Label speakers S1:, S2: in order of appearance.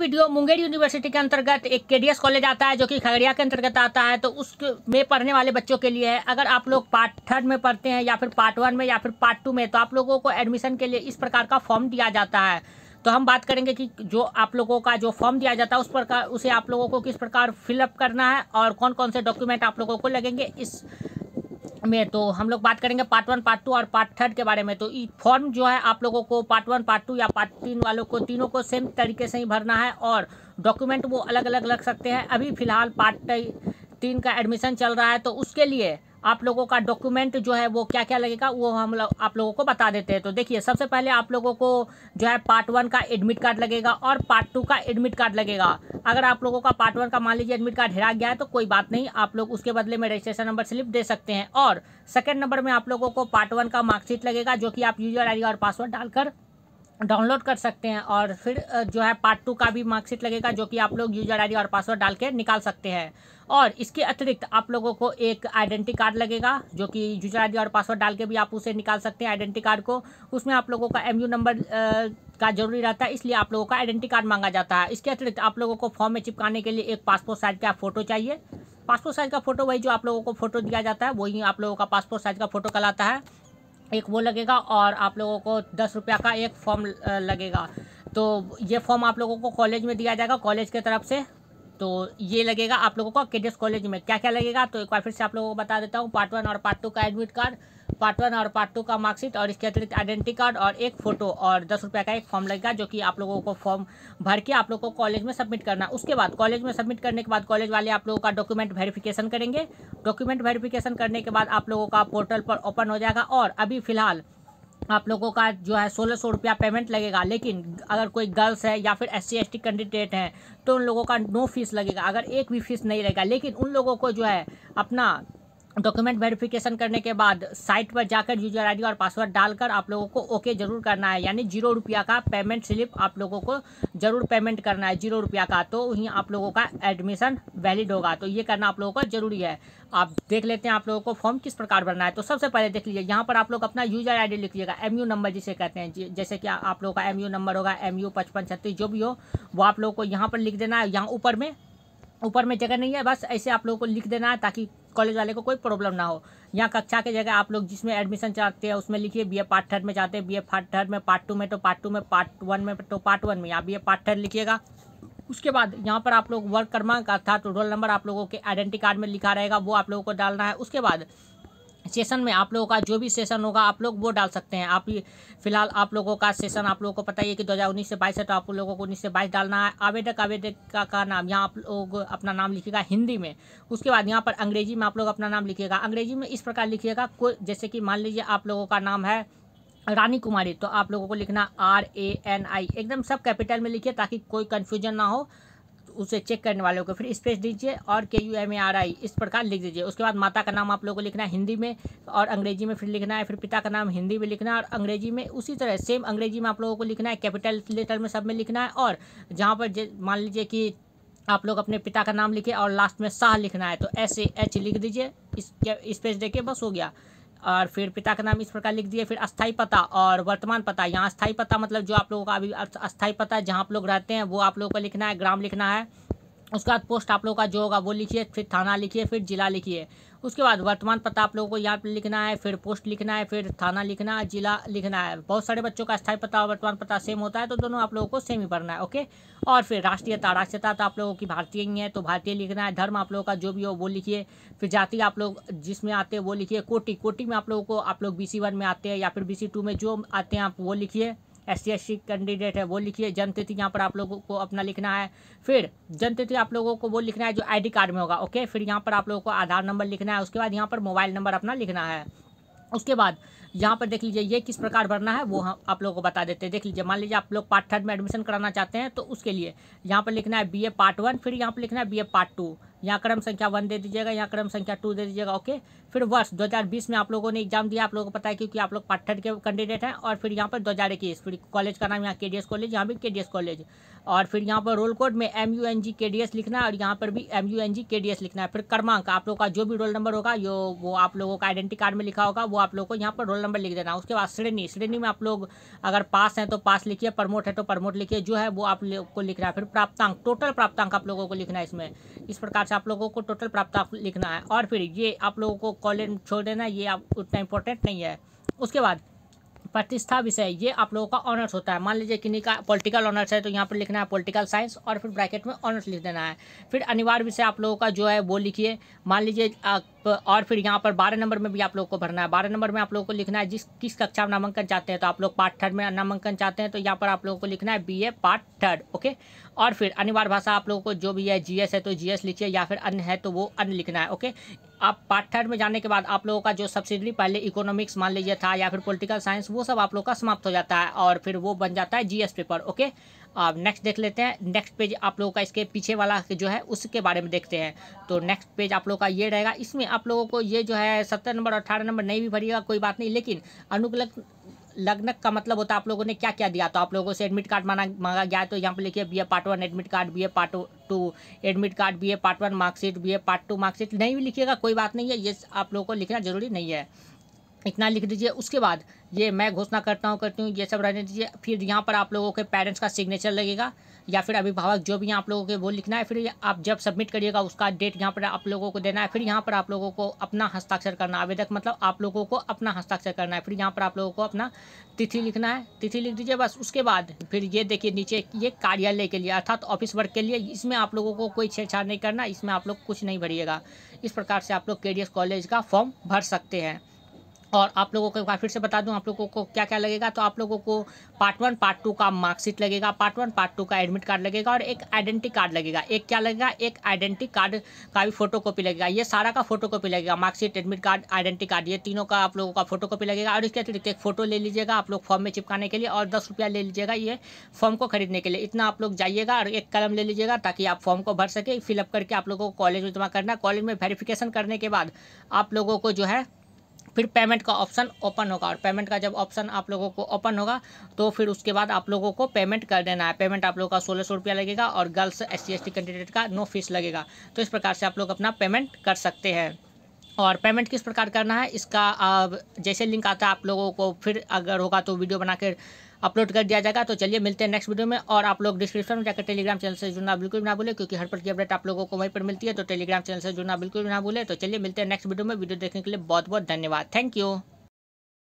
S1: video Munger university के अंतर्गत एक के कॉलेज आता है जो कि खगड़िया के अंतर्गत आता है तो उस में पढ़ने वाले बच्चों के लिए है अगर आप लोग पार्ट थर्ड में पढ़ते हैं या फिर पार्ट वन में या फिर पार्ट टू में तो आप लोगों को एडमिशन के लिए इस प्रकार का फॉर्म दिया जाता है तो हम बात करेंगे कि जो आप लोगों का जो फॉर्म दिया जाता है उस प्रकार उसे आप लोगों को किस प्रकार फिलअप करना है और कौन कौन से डॉक्यूमेंट आप लोगों को लगेंगे इस में तो हम लोग बात करेंगे पार्ट वन पार्ट टू और पार्ट थर्ड के बारे में तो फॉर्म जो है आप लोगों को पार्ट वन पार्ट टू या पार्ट तीन वालों को तीनों को सेम तरीके से ही भरना है और डॉक्यूमेंट वो अलग अलग लग सकते हैं अभी फ़िलहाल पार्ट तीन का एडमिशन चल रहा है तो उसके लिए आप लोगों का डॉक्यूमेंट जो है वो क्या क्या लगेगा वो हम लोग आप लोगों को बता देते हैं तो देखिए सबसे पहले आप लोगों को जो है पार्ट वन का एडमिट कार्ड लगेगा और पार्ट टू का एडमिट कार्ड लगेगा अगर आप लोगों का पार्ट वन का मान लीजिए एडमिट कार्ड हरा गया है तो कोई बात नहीं आप लोग उसके बदले में रजिस्ट्रेशन नंबर स्लिप दे सकते हैं और सेकेंड नंबर में आप लोगों को पार्ट वन का मार्कशीट लगेगा जो कि आप यूजर आई और पासवर्ड डालकर डाउनलोड कर सकते हैं और फिर जो है पार्ट टू का भी मार्कशीट लगेगा जो कि आप लोग यूजर आईडी और पासवर्ड डाल के निकाल सकते हैं और इसके अतिरिक्त आप लोगों को एक आइडेंटी कार्ड लगेगा जो कि यूजर आईडी और पासवर्ड डाल के भी आप उसे निकाल सकते हैं आइडेंटी कार्ड को उसमें आप लोगों का यू नंबर का जरूरी रहता है इसलिए आप लोगों का आइडेंटी कार्ड मांगा जाता है इसके अतिरिक्त आप लोगों को फॉर्म में चिपकाने के लिए एक पासपोर्ट साइज का फोटो चाहिए पासपोर्ट साइज का फोटो वही जो आप लोगों को फोटो दिया जाता है वही आप लोगों का पासपोर्ट साइज का फोटो कहलाता है एक वो लगेगा और आप लोगों को दस रुपया का एक फॉर्म लगेगा तो ये फॉर्म आप लोगों को कॉलेज में दिया जाएगा कॉलेज के तरफ से तो ये लगेगा आप लोगों को के कॉलेज में क्या क्या लगेगा तो एक बार फिर से आप लोगों को बता देता हूँ पार्ट वन और पार्ट टू का एडमिट कार्ड पार्ट वन और पार्ट टू का मार्कशीट और इसके अतिरिक्त आइडेंटिटी कार्ड और एक फ़ोटो और दस रुपये का एक फॉर्म लगेगा जो कि आप लोगों को फॉर्म भर के आप लोगों को कॉलेज में सबमिट करना उसके बाद कॉलेज में सबमिट करने के बाद कॉलेज वाले आप लोगों का डॉक्यूमेंट वेरिफिकेशन करेंगे डॉक्यूमेंट वेरिफिकेशन करने के बाद आप लोगों का पोर्टल पर ओपन हो जाएगा और अभी फिलहाल आप लोगों का जो है सोलह सौ रुपया पेमेंट लगेगा लेकिन अगर कोई गर्ल्स है या फिर एस सी कैंडिडेट हैं तो उन लोगों का नो फीस लगेगा अगर एक भी फीस नहीं रहेगा लेकिन उन लोगों को जो है अपना डॉक्यूमेंट वेरिफिकेशन करने के बाद साइट पर जाकर यूजर आईडी और पासवर्ड डालकर आप लोगों को ओके जरूर करना है यानी जीरो रुपया का पेमेंट स्लिप आप लोगों को जरूर पेमेंट करना है जीरो रुपया का तो वहीं आप लोगों का एडमिशन वैलिड होगा तो ये करना आप लोगों का जरूरी है आप देख लेते हैं आप लोगों को फॉर्म किस प्रकार भरना है तो सबसे पहले देख लीजिए यहाँ पर आप लोग अपना यूजर डी लिख लीजिएगा यू नंबर जिसे कहते हैं जैसे कि आप लोगों का यू नंबर होगा यू पचपन छत्तीस जो भी हो वो आप लोगों को यहाँ पर लिख देना है यहाँ ऊपर में ऊपर में जगह नहीं है बस ऐसे आप लोगों को लिख देना है ताकि कॉलेज वाले को कोई प्रॉब्लम ना हो यहाँ कक्षा के जगह आप लोग जिसमें एडमिशन चाहते हैं उसमें लिखिए बी ए पार्ट थर्ड में चाहते हैं बी ए पार्ट थर्ड में पार्ट टू में तो पार्ट टू में पार्ट वन में तो पार्ट वन में यहाँ बी पार्ट थर्ड लिखिएगा उसके बाद यहाँ पर आप लोग वर्क क्रमांक अर्थात रोल नंबर आप लोगों के आइडेंटी कार्ड में लिखा रहेगा वो आप लोगों को डालना है उसके बाद सेशन में आप लोगों का जो भी सेशन होगा आप लोग वो डाल सकते हैं आप फिलहाल आप लोगों का सेशन आप लोगों को पता ही है कि 2019 से 22 है तो आप लोगों को उन्नीस से बाईस डालना है आवेदक आवेदक का नाम यहाँ आप लोग अपना नाम लिखेगा हिंदी में उसके बाद यहाँ पर अंग्रेजी में आप लोग अपना नाम लिखिएगा अंग्रेजी में इस प्रकार लिखिएगा कोई जैसे कि मान लीजिए आप लोगों का नाम है रानी कुमारी तो आप लोगों को लिखना आर ए एन आई एकदम सब कैपिटल में लिखिए ताकि कोई कन्फ्यूजन ना हो उसे चेक करने वाले को फिर स्पेस दीजिए और K U M A R I इस प्रकार लिख दीजिए उसके बाद माता का नाम आप लोगों को लिखना है हिंदी में और अंग्रेजी में फिर लिखना है फिर पिता का नाम हिंदी में लिखना है और अंग्रेजी में उसी तरह सेम अंग्रेजी में आप लोगों को लिखना है कैपिटल लेटर में सब में लिखना है और जहाँ पर मान लीजिए कि आप लोग अपने पिता का नाम लिखे और लास्ट में शाह लिखना है तो एस एच लिख दीजिए इस स्पेस के बस हो गया और फिर पिता का नाम इस प्रकार लिख दिए फिर अस्थाई पता और वर्तमान पता यहाँ अस्थाई पता मतलब जो आप लोगों का अभी अस्थाई पता है जहाँ आप लोग रहते हैं वो आप लोगों को लिखना है ग्राम लिखना है उसके बाद पोस्ट आप लोगों का जो होगा वो लिखिए फिर थाना लिखिए फिर जिला लिखिए उसके बाद वर्तमान पता आप लोगों को यहाँ पर लिखना है फिर पोस्ट लिखना है फिर थाना लिखना है जिला लिखना है बहुत सारे बच्चों का स्थायी पता और वर्तमान पता सेम होता है तो दोनों आप लोगों को सेम ही भरना है ओके और फिर राष्ट्रीयता राष्ट्रीयता तो आप लोगों की भारतीय ही है तो भारतीय लिखना है धर्म आप लोगों का जो भी हो वो लिखिए फिर जाति आप लोग जिसमें आते हैं वो लिखिए कोटि कोटि में आप लोगों को आप लोग बी में आते हैं या फिर बी में जो आते हैं आप वो लिखिए एस सी कैंडिडेट है वो लिखिए जन्मतिथि यहाँ पर आप लोगों को अपना लिखना है फिर जन्म आप लोगों को वो लिखना है जो आईडी कार्ड में होगा ओके फिर यहाँ पर आप लोगों को आधार नंबर लिखना है उसके बाद यहाँ पर मोबाइल नंबर अपना लिखना है उसके बाद यहाँ पर देख लीजिए ये किस प्रकार भरना है वो हम आप लोगों को बता देते हैं देख लीजिए मान लीजिए आप लोग पार्ट थर्ड में एडमिशन कराना चाहते हैं तो उसके लिए यहाँ पर लिखना है बीए पार्ट वन फिर यहाँ पर लिखना है बीए पार्ट टू यहाँ क्रम संख्या वन दे दीजिएगा यहाँ क्रम संख्या टू दे दीजिएगा ओके फिर वर्ष 2020 में आप लोगों ने एग्जाम दिया आप लोगों को पता है क्योंकि आप लोग पाठ्य के कैंडिडेट हैं और फिर यहाँ पर दो हज़ार इक्कीस फिर कॉलेज का नाम यहाँ के डी एस कॉलेज यहाँ भी के डी एस कॉलेज और फिर यहाँ पर रोल कोड में M U N G K D S लिखना है और यहाँ पर भी M U N G K D S लिखना है फिर क्रमांक आप लोग का जो भी रोल नंबर होगा जो वो आप लोगों का आइडेंटी कार्ड में लिखा होगा वो आप लोगों को यहाँ पर रोल नंबर लिख देना उसके बाद श्रेणी श्रेणी में आप लोग अगर पास हैं तो पास लिखिए प्रमोट है तो प्रमोट लिखिए जो है वो आप लोग को लिखना है फिर प्राप्तांक टोटल प्राप्तांक आप लोगों को लिखना है इसमें इस प्रकार से आप लोगों को टोटल प्राप्त आप लिखना है और फिर ये आप लोगों को कॉलेज छोड़ देना ये आप उतना इम्पोर्टेंट नहीं है उसके बाद प्रतिष्ठा विषय ये आप लोगों का ऑनर्स होता है मान लीजिए किन्हीं का पॉलिटिकल ऑनर्स है तो यहाँ पर लिखना है पॉलिटिकल साइंस और फिर ब्रैकेट में ऑनर्स लिख देना है फिर अनिवार्य विषय आप लोगों का जो है वो लिखिए मान लीजिए और फिर यहाँ पर बारह नंबर में भी आप लोग को भरना है बारह नंबर में आप लोगों को लिखना है जिस किस कक्षा में नामांकन चाहते हैं तो आप लोग पार्ट थर्ड में नामांकन चाहते हैं तो यहाँ पर आप लोगों को लिखना है B A part third okay और फिर अनिवार्य भाषा आप लोगों को जो भी है जीएस है तो जीएस लिखिए या फिर अन्य है तो वो अन्य लिखना है ओके आप पार्ट थर्ड में जाने के बाद आप लोगों का जो सब्सिडी पहले इकोनॉमिक्स मान लीजिए था या फिर पॉलिटिकल साइंस वो सब आप लोग का समाप्त हो जाता है और फिर वो बन जाता है जीएस पेपर ओके अब नेक्स्ट देख लेते हैं नेक्स्ट पेज आप लोगों का इसके पीछे वाला जो है उसके बारे में देखते हैं तो नेक्स्ट पेज आप लोगों का ये रहेगा इसमें आप लोगों को ये जो है सत्तर नंबर अट्ठारह नंबर नहीं भी भरिएगा कोई बात नहीं लेकिन अनुकूलक लग्नक का मतलब होता है आप लोगों ने क्या क्या दिया तो आप लोगों से एडमिट कार्ड माना मांगा गया तो यहाँ पे लिखिए BA part one admit card BA part two admit card BA part one marksheet BA part two marksheet नहीं भी लिखिएगा कोई बात नहीं है ये आप लोगों को लिखना जरूरी नहीं है इतना लिख दीजिए उसके बाद ये मैं घोषणा करता हूँ करती हूँ ये सब रहने दीजिए फिर यहाँ पर आप लोगों के पेरेंट्स का सिग्नेचर लगेगा या फिर अभिभावक जो भी आप लोगों के वो लिखना है फिर आप जब सबमिट करिएगा उसका डेट यहाँ पर आप लोगों को देना है फिर यहाँ पर आप लोगों को अपना हस्ताक्षर करना आवेदक मतलब आप लोगों को अपना हस्ताक्षर करना है फिर यहाँ पर आप लोगों को अपना तिथि लिखना है तिथि लिख दीजिए बस उसके बाद फिर ये देखिए नीचे ये कार्यालय के लिए अर्थात ऑफिस वर्क के लिए इसमें आप लोगों को कोई छेड़छाड़ नहीं करना इसमें आप लोग कुछ नहीं भरिएगा इस प्रकार से आप लोग के कॉलेज का फॉर्म भर सकते हैं और आप लोगों को फिर से बता दूं आप लोगों को क्या क्या लगेगा तो आप लोगों को पार्ट वन पार्ट टू का मार्कशीट लगेगा पार्ट वन पार्ट टू का एडमिट कार्ड लगेगा और एक आइडेंटिटी कार्ड लगेगा एक क्या लगेगा एक आइडेंटी कार्ड का भी फोटोकॉपी लगेगा ये सारा का फोटोकॉपी लगेगा marksheet admit card identity card ये तीनों का आप लोगों का फोटोकॉपी लगेगा और इसके अतिरिक्त एक फोटो ले लीजिएगा आप लोग फॉर्म में चिपकाने के लिए और दस रुपया ले लीजिएगा ये फॉर्म को खरीदने के लिए इतना आप लोग जाइएगा और एक कलम ले लीजिएगा ताकि आप फॉर्म को भर सके फिलअप करके आप लोगों को कॉलेज में जमा करना कॉलेज में वेरिफिकेशन करने के बाद आप लोगों को जो है फिर पेमेंट का ऑप्शन ओपन होगा और पेमेंट का जब ऑप्शन आप लोगों को ओपन होगा तो फिर उसके बाद आप लोगों को पेमेंट कर देना है पेमेंट आप लोगों का सोलह सौ रुपया लगेगा और गर्ल्स एस सी कैंडिडेट का नो फीस लगेगा तो इस प्रकार से आप लोग अपना पेमेंट कर सकते हैं और पेमेंट किस प्रकार करना है इसका अब जैसे लिंक आता है आप लोगों को फिर अगर होगा तो वीडियो बनाकर अपलोड कर दिया जाएगा तो चलिए मिलते हैं नेक्स्ट वीडियो में और आप लोग डिस्क्रिप्शन में जाकर टेलीग्राम चैनल से जुड़ना बिल्कुल भी ना भूले क्योंकि हर पर की अपडेट आप लोगों को वहीं पर मिलती है तो टेलीग्राम चैनल से जुड़ना बिल्कुल ना भूले तो चलिए मिलते हैं नेक्स्ट वीडियो में वीडियो देखने के लिए बहुत बहुत धन्यवाद थैंक यू